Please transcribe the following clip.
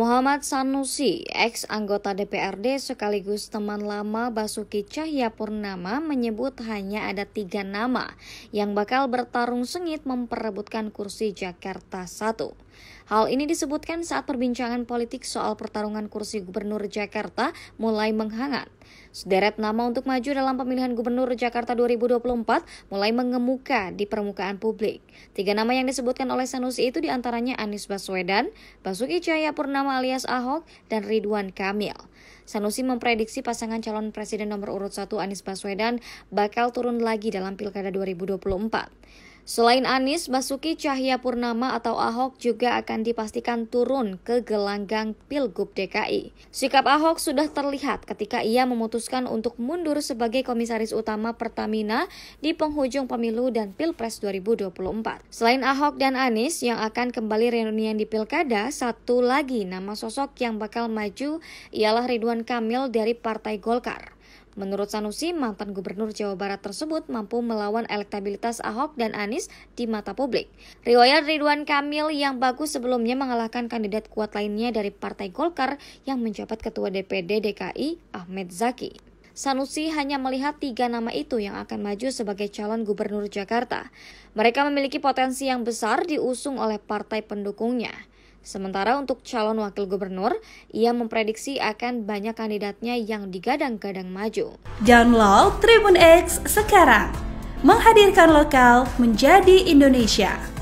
Muhammad Sanusi, ex anggota DPRD sekaligus teman lama Basuki Purnama menyebut hanya ada tiga nama yang bakal bertarung sengit memperebutkan kursi Jakarta 1. Hal ini disebutkan saat perbincangan politik soal pertarungan kursi gubernur Jakarta mulai menghangat. Sederet nama untuk maju dalam pemilihan gubernur Jakarta 2024 mulai mengemuka di permukaan publik. Tiga nama yang disebutkan oleh Sanusi itu diantaranya Anies Baswedan, Basuki Purnama alias Ahok, dan Ridwan Kamil. Sanusi memprediksi pasangan calon presiden nomor urut 1 Anies Baswedan bakal turun lagi dalam Pilkada 2024. Selain Anis, Basuki Purnama atau Ahok juga akan dipastikan turun ke gelanggang Pilgub DKI. Sikap Ahok sudah terlihat ketika ia memutuskan untuk mundur sebagai komisaris utama Pertamina di penghujung pemilu dan Pilpres 2024. Selain Ahok dan Anis yang akan kembali reunian di Pilkada, satu lagi nama sosok yang bakal maju ialah Ridwan Kamil dari Partai Golkar. Menurut Sanusi, mantan gubernur Jawa Barat tersebut mampu melawan elektabilitas Ahok dan Anies di mata publik. Riwayat Ridwan Kamil yang bagus sebelumnya mengalahkan kandidat kuat lainnya dari Partai Golkar yang menjabat Ketua DPD DKI Ahmed Zaki. Sanusi hanya melihat tiga nama itu yang akan maju sebagai calon gubernur Jakarta. Mereka memiliki potensi yang besar diusung oleh partai pendukungnya. Sementara untuk calon wakil gubernur, ia memprediksi akan banyak kandidatnya yang digadang-gadang maju. Download Tribun X sekarang, menghadirkan lokal menjadi Indonesia.